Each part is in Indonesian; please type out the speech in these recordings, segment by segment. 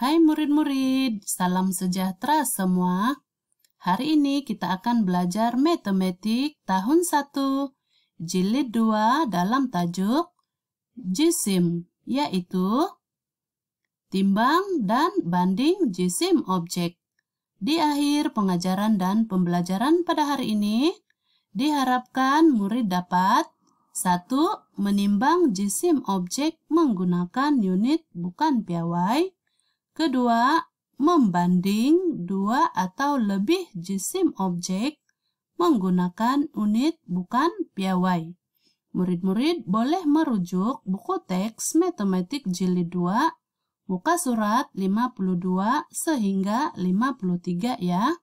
Hai murid-murid, salam sejahtera semua. Hari ini kita akan belajar matematik tahun 1, jilid 2 dalam tajuk jisim, yaitu timbang dan banding jisim objek. Di akhir pengajaran dan pembelajaran pada hari ini, diharapkan murid dapat 1. Menimbang jisim objek menggunakan unit bukan piawai Kedua, membanding dua atau lebih jisim objek menggunakan unit bukan piawai. Murid-murid boleh merujuk buku teks matematik jilid 2, muka surat 52 sehingga 53 ya.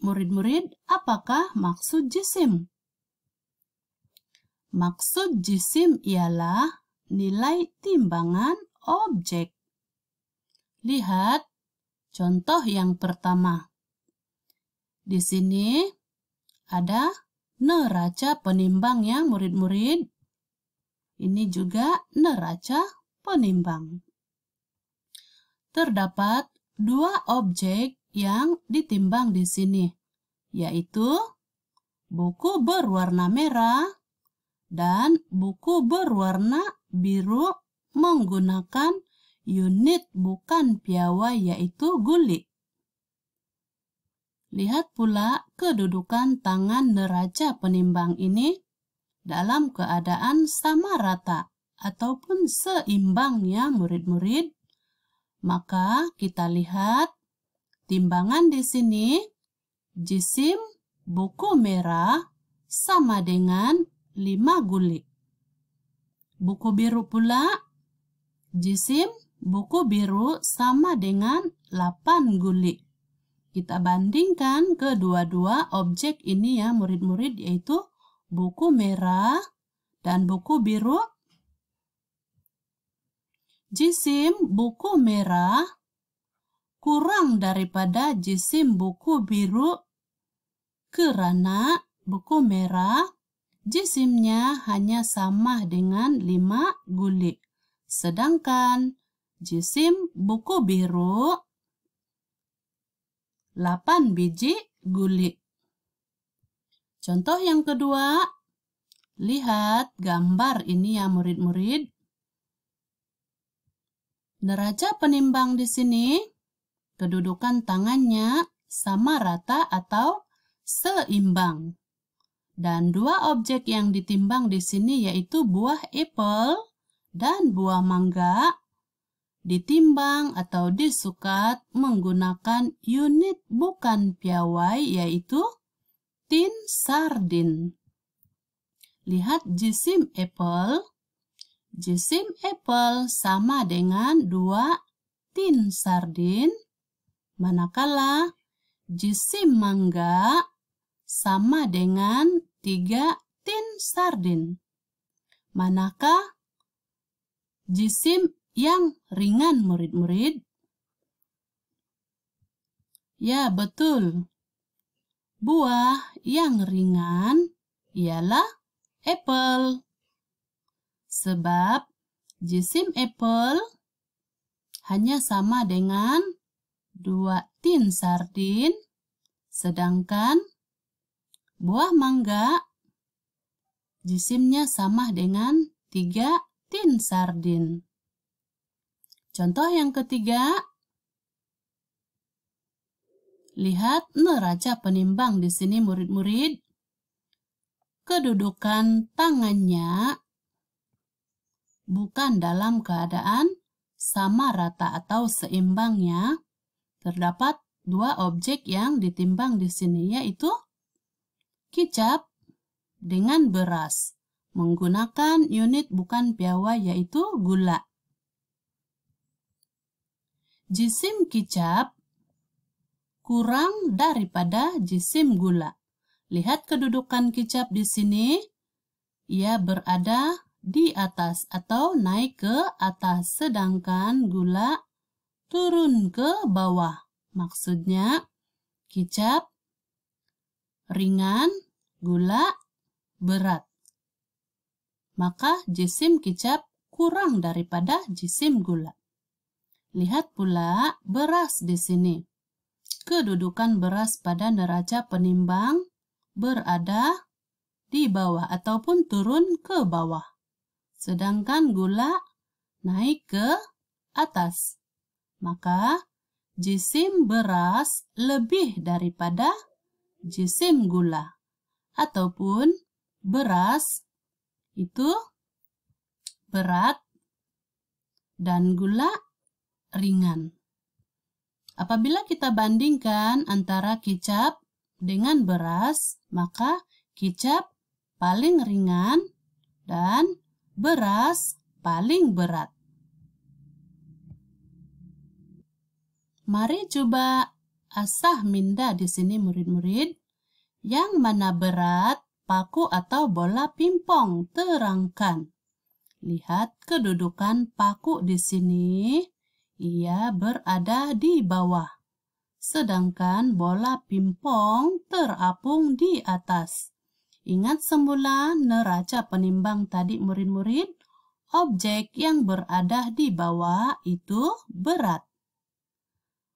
Murid-murid, apakah maksud jisim? Maksud jisim ialah nilai timbangan objek Lihat contoh yang pertama. Di sini ada neraca penimbang ya murid-murid. Ini juga neraca penimbang. Terdapat dua objek yang ditimbang di sini, yaitu buku berwarna merah dan buku berwarna biru menggunakan unit bukan piawai yaitu guli. Lihat pula kedudukan tangan neraca penimbang ini dalam keadaan sama rata ataupun seimbang seimbangnya murid-murid. Maka kita lihat timbangan di sini jisim buku merah sama dengan 5 guli. Buku biru pula jisim buku biru sama dengan 8 guli. Kita bandingkan kedua-dua objek ini ya murid-murid yaitu buku merah dan buku biru. Jisim buku merah kurang daripada jisim buku biru kerana buku merah jisimnya hanya sama dengan 5 guli. Sedangkan jisim buku biru 8 biji guli. Contoh yang kedua, lihat gambar ini ya murid-murid. Neraca penimbang di sini, kedudukan tangannya sama rata atau seimbang. Dan dua objek yang ditimbang di sini yaitu buah apel dan buah mangga ditimbang atau disukat menggunakan unit bukan piawai yaitu tin sardin. Lihat jisim apple. Jisim apple sama dengan 2 tin sardin. Manakala jisim mangga sama dengan 3 tin sardin. Manakah jisim yang ringan murid-murid? Ya, betul. Buah yang ringan ialah apel. Sebab jisim apel hanya sama dengan dua tin sardin, sedangkan buah mangga jisimnya sama dengan tiga tin sardin. Contoh yang ketiga, lihat neraca penimbang di sini murid-murid. Kedudukan tangannya bukan dalam keadaan sama rata atau seimbangnya. Terdapat dua objek yang ditimbang di sini yaitu kicap dengan beras menggunakan unit bukan piawa yaitu gula jisim kicap kurang daripada jisim gula. Lihat kedudukan kicap di sini. Ia berada di atas atau naik ke atas, sedangkan gula turun ke bawah. Maksudnya, kicap ringan, gula berat. Maka jisim kicap kurang daripada jisim gula. Lihat pula beras di sini. Kedudukan beras pada neraca penimbang berada di bawah ataupun turun ke bawah. Sedangkan gula naik ke atas. Maka jisim beras lebih daripada jisim gula ataupun beras itu berat dan gula ringan. Apabila kita bandingkan antara kicap dengan beras, maka kicap paling ringan dan beras paling berat. Mari coba asah minda di sini murid-murid. Yang mana berat, paku atau bola pingpong terangkan. Lihat kedudukan paku di sini ia berada di bawah, sedangkan bola pimpong terapung di atas. Ingat semula neraca penimbang tadi murid-murid, objek yang berada di bawah itu berat.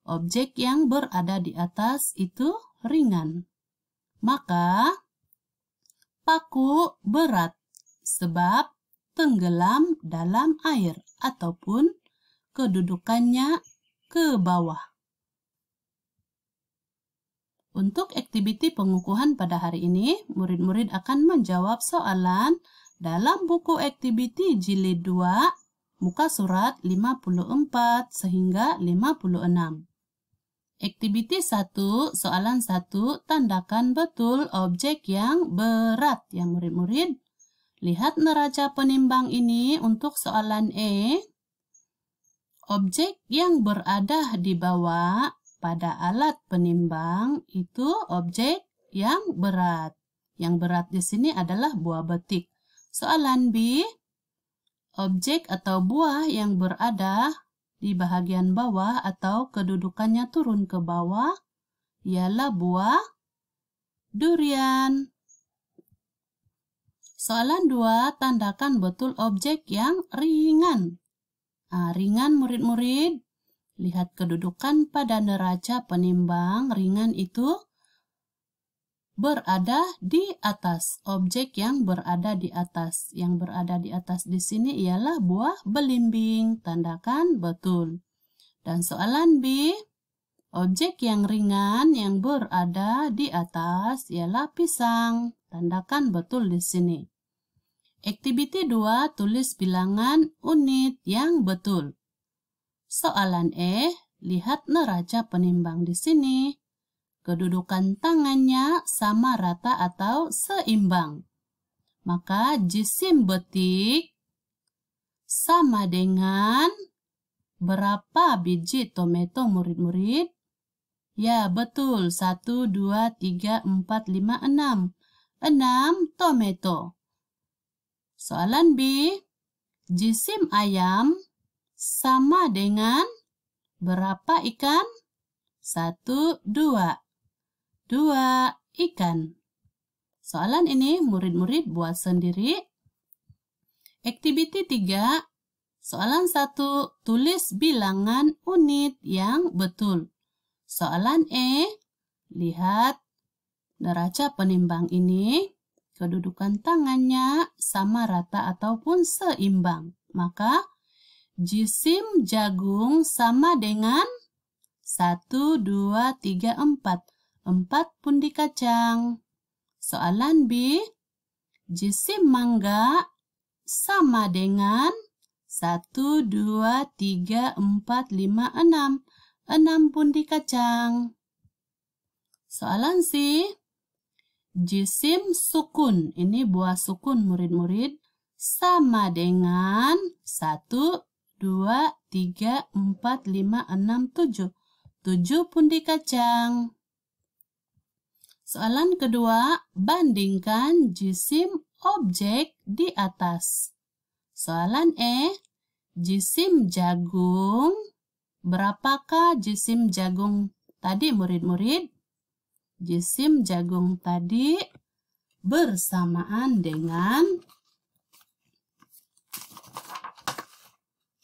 Objek yang berada di atas itu ringan. Maka, paku berat sebab tenggelam dalam air ataupun kedudukannya ke bawah. Untuk aktiviti pengukuhan pada hari ini, murid-murid akan menjawab soalan dalam buku aktiviti jilid 2, muka surat 54 sehingga 56. Aktiviti 1, soalan 1, tandakan betul objek yang berat ya murid-murid. Lihat neraca penimbang ini untuk soalan E objek yang berada di bawah pada alat penimbang itu objek yang berat. Yang berat di sini adalah buah betik. Soalan B, objek atau buah yang berada di bahagian bawah atau kedudukannya turun ke bawah ialah buah durian. Soalan 2, tandakan betul objek yang ringan. Ah, ringan murid-murid, lihat kedudukan pada neraca penimbang ringan itu berada di atas. Objek yang berada di atas. Yang berada di atas di sini ialah buah belimbing. Tandakan betul. Dan soalan B, objek yang ringan yang berada di atas ialah pisang. Tandakan betul di sini. Aktiviti 2, tulis bilangan unit yang betul. Soalan E, lihat neraca penimbang di sini. Kedudukan tangannya sama rata atau seimbang. Maka jisim betik sama dengan berapa biji tomato murid-murid? Ya, betul. 1, 2, 3, 4, 5, 6. 6 tomato. Soalan B, jisim ayam sama dengan berapa ikan? Satu, dua. Dua ikan. Soalan ini murid-murid buat sendiri. Aktiviti 3, soalan 1, tulis bilangan unit yang betul. Soalan E, lihat neraca penimbang ini kedudukan tangannya sama rata ataupun seimbang. Maka jisim jagung sama dengan 1, 2, 3, 4. 4 pundi kacang. Soalan B. Jisim mangga sama dengan 1, 2, 3, 4, 5, 6. 6 pundi kacang. Soalan C jisim sukun. Ini buah sukun murid-murid sama dengan 1, 2, 3, 4, 5, 6, 7. 7 pundi kacang. Soalan kedua, bandingkan jisim objek di atas. Soalan E, jisim jagung. Berapakah jisim jagung tadi murid-murid? jisim jagung tadi bersamaan dengan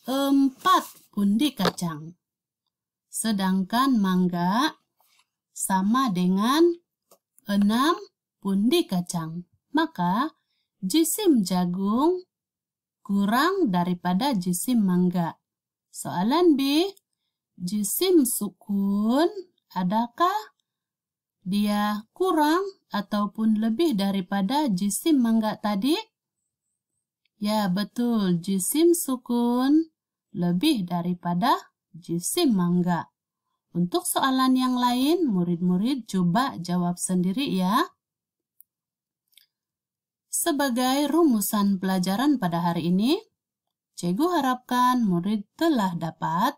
4 pundi kacang. Sedangkan mangga sama dengan 6 pundi kacang. Maka jisim jagung kurang daripada jisim mangga. Soalan B, jisim sukun adakah dia kurang ataupun lebih daripada jisim mangga tadi? Ya, betul. Jisim sukun lebih daripada jisim mangga. Untuk soalan yang lain, murid-murid coba jawab sendiri ya. Sebagai rumusan pelajaran pada hari ini, Cikgu harapkan murid telah dapat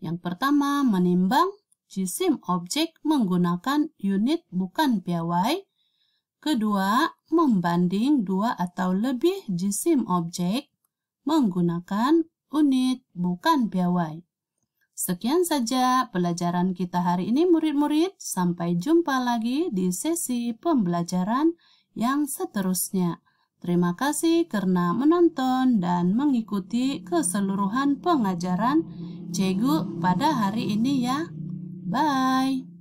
yang pertama menimbang jisim objek menggunakan unit bukan piawai. Kedua, membanding dua atau lebih jisim objek menggunakan unit bukan piawai. Sekian saja pelajaran kita hari ini murid-murid. Sampai jumpa lagi di sesi pembelajaran yang seterusnya. Terima kasih karena menonton dan mengikuti keseluruhan pengajaran Cegu pada hari ini ya. Bye.